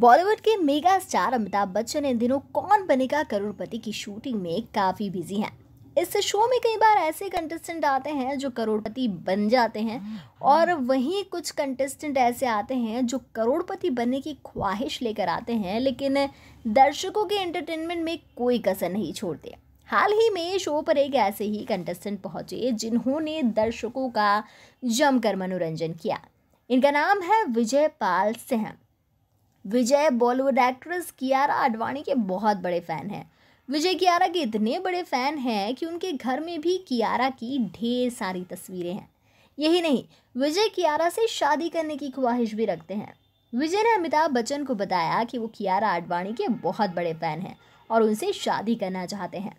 बॉलीवुड के mega star Amitabh Bachchan इन दिनों कौन बनेगा करोड़पति की शूटिंग में काफी बिजी हैं इस शो में कई बार ऐसे कंटेस्टेंट आते हैं जो करोड़पति बन जाते हैं और वहीं कुछ कंटेस्टेंट ऐसे आते हैं जो करोड़पति बनने की ख्वाहिश लेकर आते हैं लेकिन दर्शकों के एंटरटेनमेंट में कोई कसर नहीं छोड़ते हाल ही में शो पर एक ऐसे ही कंटेस्टेंट पहुंचे जिन्होंने दर्शकों का जमकर मनोरंजन किया इनका नाम है विजय पाल सिंह विजय बॉलीवुड एक्ट्रेस कियारा आडवाणी के बहुत बड़े फ़ैन हैं विजय कियारा के इतने बड़े फ़ैन हैं कि उनके घर में भी कियारा की ढेर सारी तस्वीरें हैं यही नहीं विजय कियारा से शादी करने की ख्वाहिश भी रखते हैं विजय ने अमिताभ बच्चन को बताया कि वो कियारा आडवाणी के बहुत बड़े फ़ैन हैं और उनसे शादी करना चाहते हैं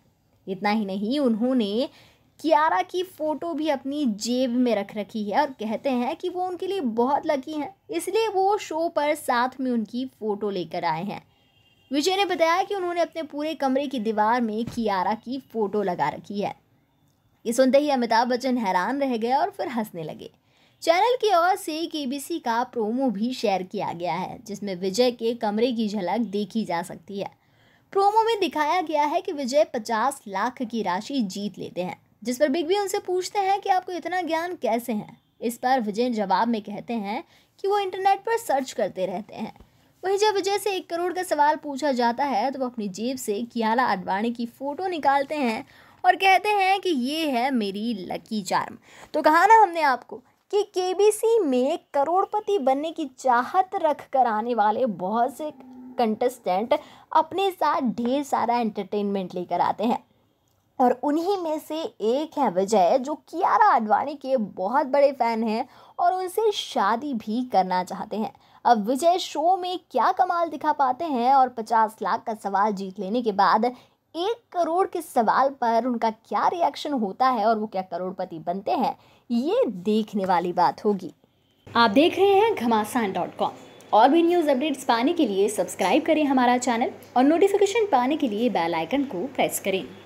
इतना ही नहीं उन्होंने कियारा की फ़ोटो भी अपनी जेब में रख रखी है और कहते हैं कि वो उनके लिए बहुत लकी हैं इसलिए वो शो पर साथ में उनकी फ़ोटो लेकर आए हैं विजय ने बताया कि उन्होंने अपने पूरे कमरे की दीवार में कियारा की फ़ोटो लगा रखी है ये सुनते ही अमिताभ बच्चन हैरान रह गए और फिर हंसने लगे चैनल की ओर से के का प्रोमो भी शेयर किया गया है जिसमें विजय के कमरे की झलक देखी जा सकती है प्रोमो में दिखाया गया है कि विजय पचास लाख की राशि जीत लेते हैं जिस पर बिग बी उनसे पूछते हैं कि आपको इतना ज्ञान कैसे है इस पर विजय जवाब में कहते हैं कि वो इंटरनेट पर सर्च करते रहते हैं वहीं जब विजय से एक करोड़ का सवाल पूछा जाता है तो वो अपनी जेब से कियारा अडवाणी की फ़ोटो निकालते हैं और कहते हैं कि ये है मेरी लकी चार्म तो कहा ना हमने आपको कि के में करोड़पति बनने की चाहत रख कर आने वाले बहुत से कंटेस्टेंट अपने साथ ढेर सारा एंटरटेनमेंट लेकर आते हैं और उन्हीं में से एक है विजय जो कियारा आडवाणी के बहुत बड़े फ़ैन हैं और उनसे शादी भी करना चाहते हैं अब विजय शो में क्या कमाल दिखा पाते हैं और पचास लाख का सवाल जीत लेने के बाद एक करोड़ के सवाल पर उनका क्या रिएक्शन होता है और वो क्या करोड़पति बनते हैं ये देखने वाली बात होगी आप देख रहे हैं घमासान डॉट कॉम और भी न्यूज़ अपडेट्स पाने के लिए सब्सक्राइब करें हमारा चैनल और नोटिफिकेशन पाने के लिए बेल आइकन को प्रेस करें